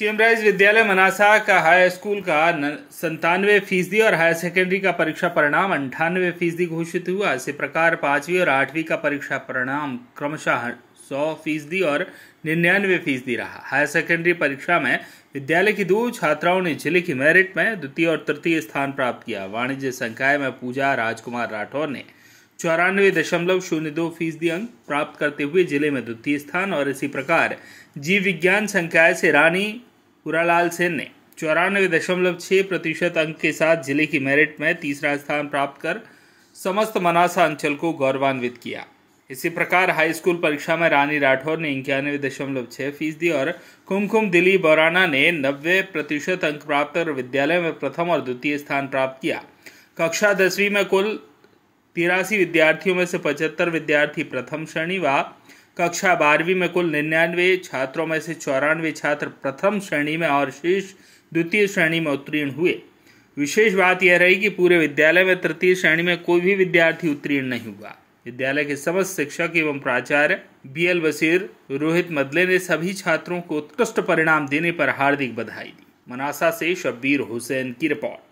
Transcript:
सीएमराइज विद्यालय मनासा का high school का संतानवे फीसदी और हायर सेकेंडरी का परीक्षा परिणाम अंठानवे फीसदी घोषित हुआ इसी प्रकार पांचवी और आठवीं का परीक्षा परिणाम क्रमशः सौ फीसदी और निन्यानवे फीसदी रहा हायर सेकेंडरी परीक्षा में विद्यालय की दो छात्राओं ने जिले की मेरिट में द्वितीय और तृतीय स्थान प्राप्त किया वाणिज्य संकाय में पूजा राजकुमार राठौर ने चौरानवे दशमलव शून्य दो फीसदी अंक प्राप्त करते हुए जिले में द्वितीय स्थान और इसी प्रकार जीव विज्ञान संकाय से रानी पुरालाल सेन ने चौरानवे दशमलव छः प्रतिशत अंक के साथ जिले की मेरिट में तीसरा स्थान प्राप्त कर समस्त मनासा अंचल को गौरवान्वित किया इसी प्रकार हाई स्कूल परीक्षा में रानी राठौर ने इक्यानवे दशमलव छः फीसदी और कुमकुम दिली बोराना ने नब्बे प्रतिशत अंक प्राप्त कर विद्यालय में प्रथम और द्वितीय स्थान प्राप्त किया कक्षा दसवीं में कुल तिरासी विद्यार्थियों में से पचहत्तर विद्यार्थी प्रथम श्रेणी व कक्षा बारहवीं में कुल निन्यानवे छात्रों में से चौरानवे छात्र प्रथम श्रेणी में और शेष द्वितीय श्रेणी में उत्तीर्ण हुए विशेष बात यह रही कि पूरे विद्यालय में तृतीय श्रेणी में कोई भी विद्यार्थी उत्तीर्ण नहीं हुआ विद्यालय के समस्त शिक्षक एवं प्राचार्य बी एल बसीर रोहित मदले ने सभी छात्रों को उत्कृष्ट परिणाम देने पर हार्दिक बधाई दी मनासा से शब्बीर हुसैन की रिपोर्ट